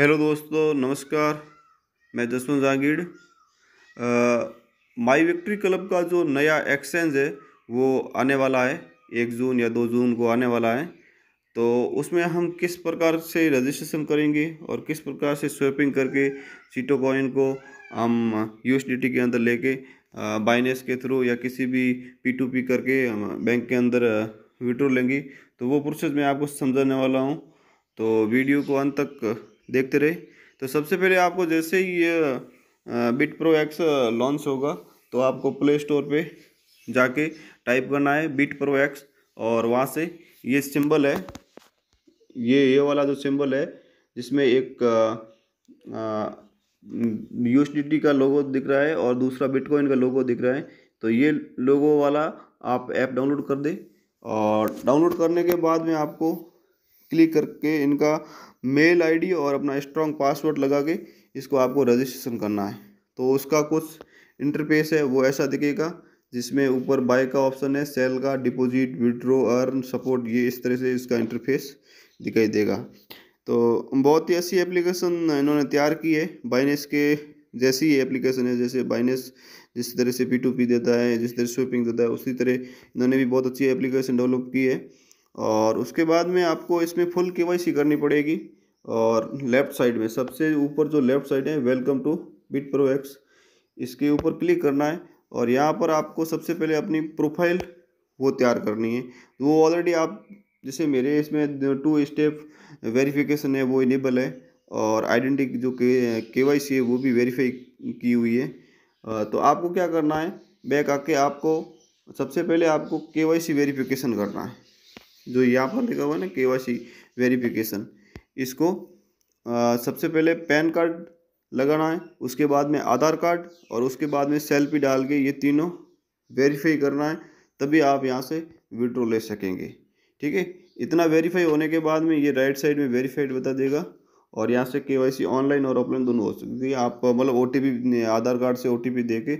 Hello दोस्तों नमस्कार मैं Jaswant Jangid my victory club का जो नया एक्सचेंज है वो आने वाला है एक जून या दो जून को आने वाला है तो उसमें हम किस प्रकार से रजिस्ट्रेशन करेंगे और किस प्रकार से स्वैपिंग करके सीटो कॉइन को हम यू के अंदर लेके बाइनेस के थ्रू या किसी भी पी टू पी करके बैंक के अंदर विड्रो लेंगे तो वो प्रोसेस मैं आपको समझाने वाला हूँ तो वीडियो को अंत तक देखते रहे तो सबसे पहले आपको जैसे ही ये बिट प्रो एक्स लॉन्च होगा तो आपको प्ले स्टोर पे जाके टाइप करना है बिट प्रो एक्स और वहाँ से ये सिंबल है ये ये वाला जो सिंबल है जिसमें एक यू का लोगो दिख रहा है और दूसरा बिटकॉइन का लोगो दिख रहा है तो ये लोगो वाला आप ऐप डाउनलोड कर दें और डाउनलोड करने के बाद में आपको क्लिक करके इनका मेल आईडी और अपना स्ट्रॉन्ग पासवर्ड लगा के इसको आपको रजिस्ट्रेशन करना है तो उसका कुछ इंटरफेस है वो ऐसा दिखेगा जिसमें ऊपर बाय का ऑप्शन है सेल का डिपॉजिट विड्रो अर्न सपोर्ट ये इस तरह से इसका इंटरफेस दिखाई देगा तो बहुत ही अच्छी एप्लीकेशन इन्होंने तैयार की है बाइनेस के जैसी ही एप्लीकेशन है जैसे बाइनेस जिस तरह से पी टू पी देता है जिस तरह से शॉपिंग देता है उसी तरह इन्होंने भी बहुत अच्छी एप्लीकेशन डेवलप की है और उसके बाद में आपको इसमें फुल के करनी पड़ेगी और लेफ़्ट साइड में सबसे ऊपर जो लेफ़्ट साइड है welcome to Bit Pro X इसके ऊपर क्लिक करना है और यहाँ पर आपको सबसे पहले अपनी प्रोफाइल वो तैयार करनी है तो वो ऑलरेडी आप जैसे मेरे इसमें टू स्टेप वेरिफिकेशन है वो इनेबल है और आइडेंटिटी जो के के वाई सी है वो भी वेरीफाई की हुई है तो आपको क्या करना है बैक आके आपको सबसे पहले आपको के वाई सी वेरीफिकेशन करना है जो यहाँ पर लिखा हुआ है ना केवासी वेरिफिकेशन इसको आ, सबसे पहले पैन कार्ड लगाना है उसके बाद में आधार कार्ड और उसके बाद में सेल्फी डाल के ये तीनों वेरीफाई करना है तभी आप यहाँ से विड्रो ले सकेंगे ठीक है इतना वेरीफाई होने के बाद में ये राइट साइड में वेरीफाइड बता देगा और यहाँ से के ऑनलाइन और ऑफलाइन दोनों हो सकती है आप मतलब ओ आधार कार्ड से ओ टी दे के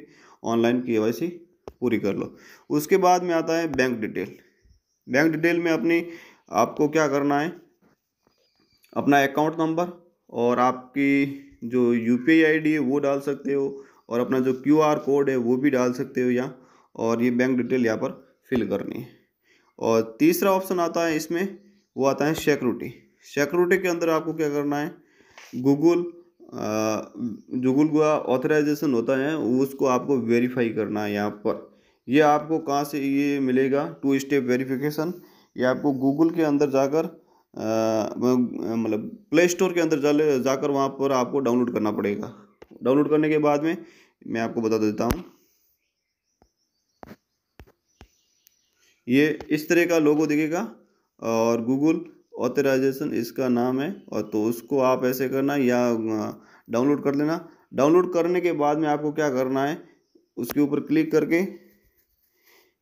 ऑनलाइन के पूरी कर लो उसके बाद में आता है बैंक डिटेल बैंक डिटेल में अपनी आपको क्या करना है अपना अकाउंट नंबर और आपकी जो यू पी आई है वो डाल सकते हो और अपना जो क्यू आर कोड है वो भी डाल सकते हो यहाँ और ये बैंक डिटेल यहाँ पर फिल करनी है और तीसरा ऑप्शन आता है इसमें वो आता है सिक्योरिटी सिक्योरिटी के अंदर आपको क्या करना है गूगल गूगल का ऑथराइजेशन होता है उसको आपको वेरीफाई करना है यहाँ पर ये आपको कहाँ से ये मिलेगा टू स्टेप वेरिफिकेशन ये आपको गूगल के अंदर जाकर मतलब प्ले स्टोर के अंदर जा जाकर वहाँ पर आपको डाउनलोड करना पड़ेगा डाउनलोड करने के बाद में मैं आपको बता देता हूँ ये इस तरह का लोगो दिखेगा और गूगल ऑथराइजेशन इसका नाम है और तो उसको आप ऐसे करना या डाउनलोड कर लेना डाउनलोड करने के बाद में आपको क्या करना है उसके ऊपर क्लिक करके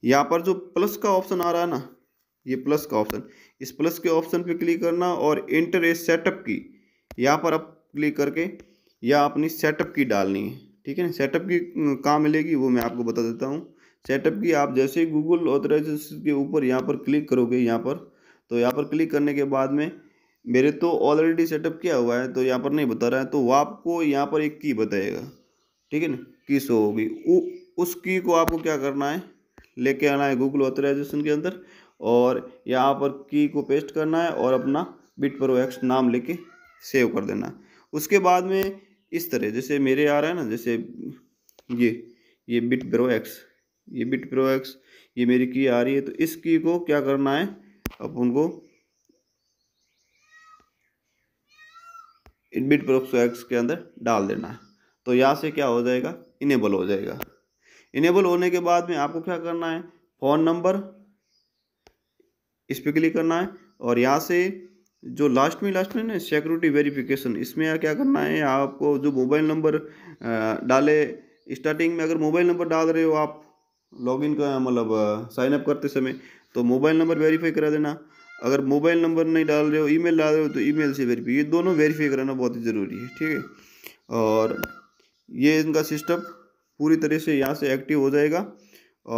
यहाँ पर जो प्लस का ऑप्शन आ रहा है ना ये प्लस का ऑप्शन इस प्लस के ऑप्शन पे क्लिक करना और इंटर ए सेटअप की यहाँ पर आप क्लिक करके या अपनी सेटअप की डालनी है ठीक है ना सेटअप की कहाँ मिलेगी वो मैं आपको बता देता हूँ सेटअप की आप जैसे ही गूगल ऑथराइजेशन के ऊपर यहाँ पर क्लिक करोगे यहाँ पर तो यहाँ पर क्लिक करने के बाद में मेरे तो ऑलरेडी सेटअप किया हुआ है तो यहाँ पर नहीं बता रहा है तो वो आपको यहाँ पर एक की बताएगा ठीक है ना की सो होगी उस की को आपको क्या करना है लेके आना है गूगल ऑथराइजेशन के अंदर और यहाँ पर की को पेस्ट करना है और अपना बिट प्रो एक्स नाम लेके सेव कर देना उसके बाद में इस तरह जैसे मेरे आ रहा है ना जैसे ये ये बिट प्रो एक्स ये बिट प्रो एक्स ये मेरी की आ रही है तो इस की को क्या करना है अब उनको इन बिट प्रो एक्स के अंदर डाल देना है तो यहाँ से क्या हो जाएगा इनेबल हो जाएगा इनेबल होने के बाद में आपको क्या करना है फ़ोन नंबर इस पर क्लिक करना है और यहाँ से जो लास्ट में लास्ट में ना सिक्योरिटी वेरिफिकेशन इसमें क्या करना है आपको जो मोबाइल नंबर डाले स्टार्टिंग में अगर मोबाइल नंबर डाल रहे हो आप लॉगिन का मतलब साइनअप करते समय तो मोबाइल नंबर वेरीफाई करा देना अगर मोबाइल नंबर नहीं डाल रहे हो ईमेल डाल रहे हो तो ईमेल से वेरीफाई ये दोनों वेरीफाई कराना बहुत ही ज़रूरी है ठीक है और ये इनका सिस्टम पूरी तरह से यहाँ से एक्टिव हो जाएगा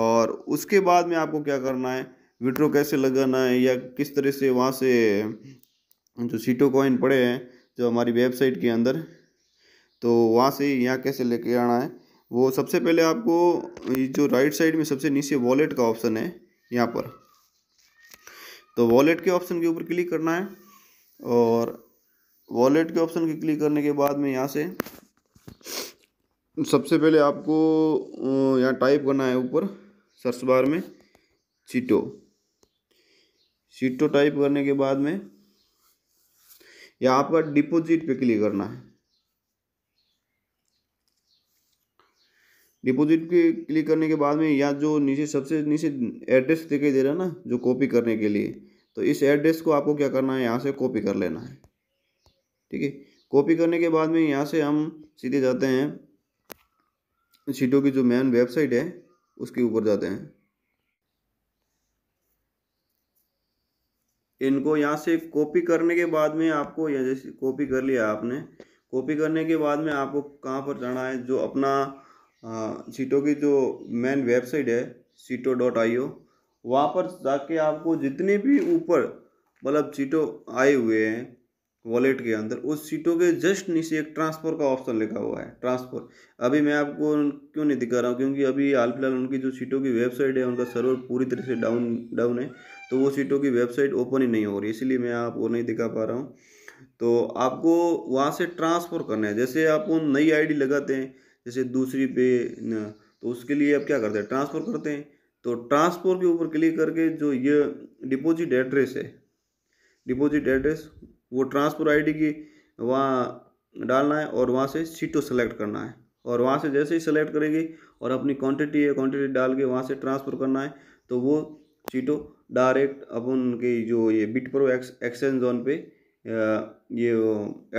और उसके बाद में आपको क्या करना है विड्रो कैसे लगाना है या किस तरह से वहाँ से जो सीटो कॉइन पड़े हैं जो हमारी वेबसाइट के अंदर तो वहाँ से यहाँ कैसे लेके आना है वो सबसे पहले आपको जो राइट साइड में सबसे नीचे वॉलेट का ऑप्शन है यहाँ पर तो वॉलेट के ऑप्शन के ऊपर क्लिक करना है और वॉलेट के ऑप्शन के क्लिक करने के बाद में यहाँ से सबसे पहले आपको यहाँ टाइप करना है ऊपर सर्च बार में सीटो सीटो टाइप करने के बाद में या आपका डिपोजिट पे क्लिक करना है डिपोजिट पे क्लिक करने के बाद में या जो नीचे सबसे नीचे एड्रेस दिखाई दे रहा है ना जो कॉपी करने के लिए तो इस एड्रेस को आपको क्या करना है यहाँ से कॉपी कर लेना है ठीक है कॉपी करने के बाद में यहाँ से हम सीधे जाते हैं सीटों की जो मेन वेबसाइट है उसके ऊपर जाते हैं इनको यहाँ से कॉपी करने के बाद में आपको यहाँ जैसे कॉपी कर लिया आपने कॉपी करने के बाद में आपको कहाँ पर जाना है जो अपना सीटों की जो मेन वेबसाइट है सीटो डॉट आई ओ वहाँ पर जाके आपको जितने भी ऊपर मतलब सीटो आए हुए हैं वॉलेट के अंदर उस सीटों के जस्ट नीचे एक ट्रांसफर का ऑप्शन लिखा हुआ है ट्रांसफर अभी मैं आपको क्यों नहीं दिखा रहा हूँ क्योंकि अभी हाल फिलहाल उनकी जो सीटों की वेबसाइट है उनका सर्वर पूरी तरह से डाउन डाउन है तो वो सीटों की वेबसाइट ओपन ही नहीं हो रही इसलिए मैं आपको नहीं दिखा पा रहा हूँ तो आपको वहाँ से ट्रांसफ़र करना है जैसे आप नई आई लगाते हैं जैसे दूसरी पे न, तो उसके लिए आप क्या करते हैं ट्रांसफ़र करते हैं तो ट्रांसफ़र के ऊपर क्लिक करके जो ये डिपोजिट एड्रेस है डिपोजिट एड्रेस वो ट्रांसफर आईडी की वहाँ डालना है और वहाँ से सीटो सेलेक्ट करना है और वहाँ से जैसे ही सेलेक्ट करेगी और अपनी क्वांटिटी या क्वांटिटी डाल के वहाँ से ट्रांसफ़र करना है तो वो सीटो डायरेक्ट अपन की जो ये Bit Pro X exchange zone पर ये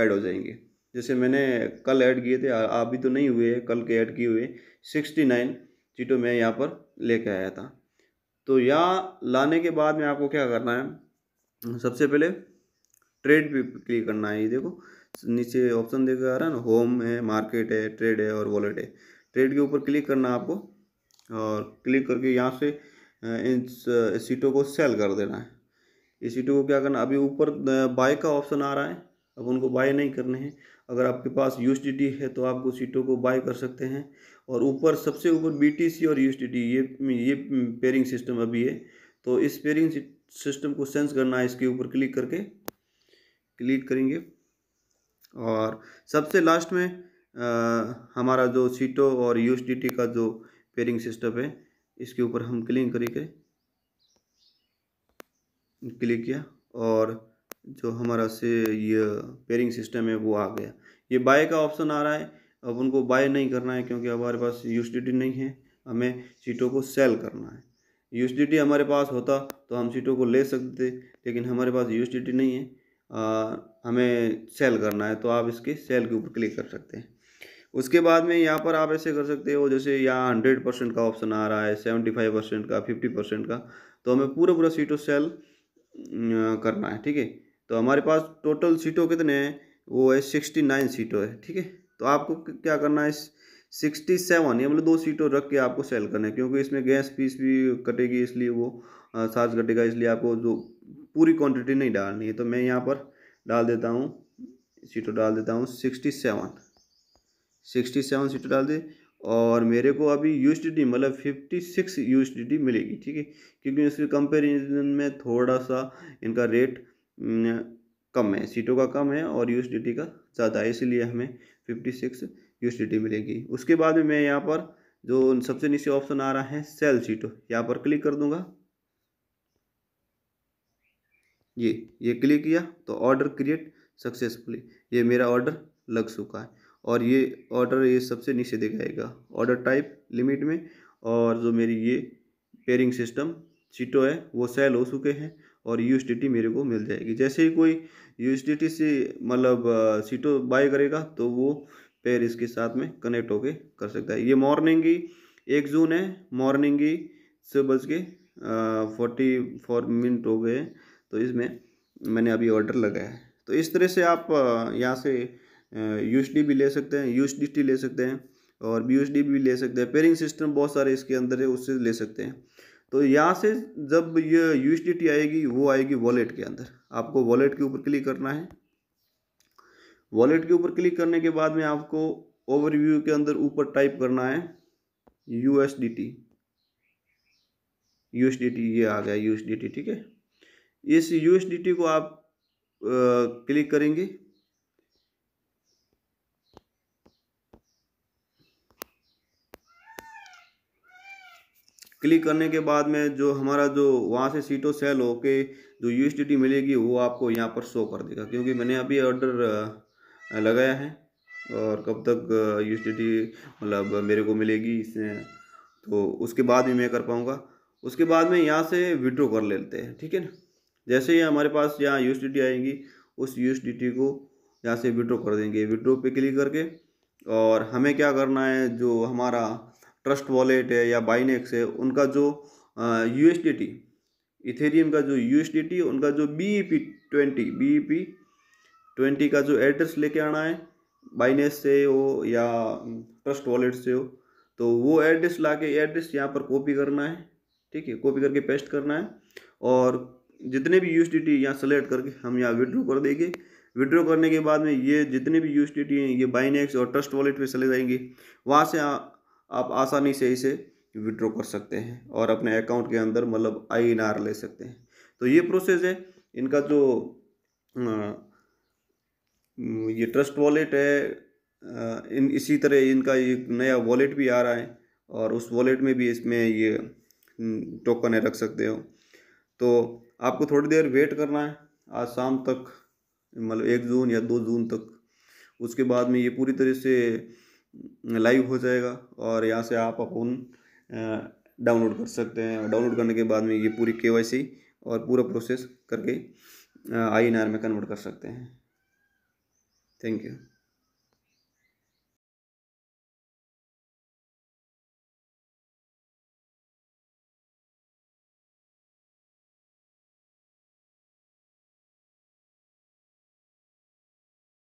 ऐड हो जाएंगे जैसे मैंने कल ऐड किए थे आप भी तो नहीं हुए कल के ऐड किए हुए सिक्सटी नाइन सीटों मैं यहाँ पर लेके आया था तो यहाँ लाने के बाद में आपको क्या करना है सबसे पहले ट्रेड पे क्लिक करना है ये देखो नीचे ऑप्शन देखा आ रहा है ना होम है मार्केट है ट्रेड है और वॉलेट है ट्रेड के ऊपर क्लिक करना है आपको और क्लिक करके यहाँ से इन सीटों को सेल कर देना है इस सीटों को क्या करना अभी ऊपर बाय का ऑप्शन आ रहा है अब उनको बाय नहीं करने हैं अगर आपके पास यू है तो आप वो सीटों को बाय कर सकते हैं और ऊपर सबसे ऊपर बी और यू ये ये पेयरिंग सिस्टम अभी है तो इस पेयरिंग सिस्टम को सेंस करना है इसके ऊपर क्लिक करके क्लिक करेंगे और सबसे लास्ट में आ, हमारा जो सीटो और यू का जो पेयरिंग सिस्टम है इसके ऊपर हम क्लिक करेंगे क्लिक किया और जो हमारा से ये पेयरिंग सिस्टम है वो आ गया ये बाय का ऑप्शन आ रहा है अब उनको बाय नहीं करना है क्योंकि हमारे पास यू नहीं है हमें सीटों को सेल करना है यू हमारे पास होता तो हम सीटों को ले सकते लेकिन हमारे पास यू नहीं है हमें सेल करना है तो आप इसके सेल के ऊपर क्लिक कर सकते हैं उसके बाद में यहाँ पर आप ऐसे कर सकते हो जैसे यहाँ हंड्रेड परसेंट का ऑप्शन आ रहा है सेवेंटी फाइव परसेंट का फिफ्टी परसेंट का तो हमें पूरा पूरा सीटों सेल करना है ठीक है तो हमारे पास टोटल सीटों कितने हैं वो है सिक्सटी नाइन सीटों है ठीक है तो आपको क्या करना है इस सिक्सटी सेवन ये मतलब दो सीटों रख के आपको सेल करना है क्योंकि इसमें गैस फीस भी कटेगी इसलिए वो साज कटेगा इसलिए आपको जो पूरी क्वांटिटी नहीं डालनी है तो मैं यहाँ पर डाल देता हूँ सीटों डाल देता हूँ सिक्सटी सेवन सिक्सटी सेवन सीटों डाल दी और मेरे को अभी यू मतलब फिफ्टी सिक्स यू मिलेगी ठीक है क्योंकि इसके कंपेरिजन में थोड़ा सा इनका रेट कम है सीटों का कम है और यू का ज़्यादा है इसलिए हमें फिफ्टी सिक्स यूएसडीटी मिलेगी उसके बाद में मैं यहाँ पर जो सबसे नीचे ऑप्शन आ रहा है सेल सीट यहाँ पर क्लिक कर दूंगा ये ये क्लिक किया तो ऑर्डर क्रिएट सक्सेसफुली ये मेरा ऑर्डर लग चुका है और ये ऑर्डर ये सबसे नीचे दिखाएगा ऑर्डर टाइप लिमिट में और जो मेरी ये पेयरिंग सिस्टम सीटो है वो सेल हो चुके हैं और यू मेरे को मिल जाएगी जैसे ही कोई यू से मतलब सीटो बाय करेगा तो वो पेयर इसके साथ में कनेक्ट होके कर सकता है ये मॉर्निंग ही एक जून है मॉर्निंग ही से बज के फोर्टी फोर मिनट हो गए हैं तो इसमें मैंने अभी ऑर्डर लगाया है तो इस तरह से आप यहाँ से यू भी ले सकते हैं यू ले सकते हैं और बी भी ले सकते हैं पेयरिंग सिस्टम बहुत सारे इसके अंदर है उससे ले सकते हैं तो यहाँ से जब ये यू आएगी वो आएगी वॉलेट के अंदर आपको वॉलेट के ऊपर क्लिक करना है वॉलेट के ऊपर क्लिक करने के बाद में आपको ओवरव्यू के अंदर ऊपर टाइप करना है U S D T U S D T ये आ गया यू एस डी टी ठीक है इस यू एस डी टी को आप आ, क्लिक करेंगे क्लिक करने के बाद में जो हमारा जो वहाँ से सीटो सेल के जो यू मिलेगी वो आपको यहाँ पर शो कर देगा क्योंकि मैंने अभी ऑर्डर लगाया है और कब तक यू मतलब मेरे को मिलेगी इससे तो उसके बाद भी मैं कर पाऊँगा उसके बाद में यहाँ से विड्रो कर लेते हैं ठीक है ना जैसे ही हमारे पास यहाँ यू आएगी उस यू को यहाँ से विड्रो कर देंगे विड्रो पे क्लिक करके और हमें क्या करना है जो हमारा ट्रस्ट वॉलेट है या बाइनेक्स है उनका जो यू एस इथेरियम का जो यू उनका जो B E P twenty B E P twenty का जो एड्रेस लेके आना है बाइनेस से हो या ट्रस्ट वॉलेट से हो तो वो एड्रेस ला के एड्रेस यहाँ पर कॉपी करना है ठीक है कॉपी करके पेस्ट करना है और जितने भी यू टी यहाँ सेलेक्ट करके हम यहाँ विड्रो कर देंगे विड्रॉ करने के बाद में ये जितने भी यू टी हैं ये बाइनेक्स और ट्रस्ट वॉलेट पे चले जाएंगे वहाँ से आ, आप आसानी से इसे विड्रॉ कर सकते हैं और अपने अकाउंट के अंदर मतलब आई ले सकते हैं तो ये प्रोसेस है इनका जो आ, हम्म, ये ट्रस्ट वॉलेट है इन इसी तरह इनका ये नया वॉलेट भी आ रहा है और उस वॉलेट में भी इसमें ये टोकन हम्म, है रख सकते हो तो आपको थोड़ी देर वेट करना है आज शाम तक मतलब एक जून या दो जून तक उसके बाद में ये पूरी तरह से लाइव हम्म, हो जाएगा और यहाँ से आप अपन डाउनलोड कर सकते हैं डाउनलोड करने के बाद में ये पूरी के और पूरा प्रोसेस करके आई एन आर में कन्वर्ट कर सकते हैं Thank you.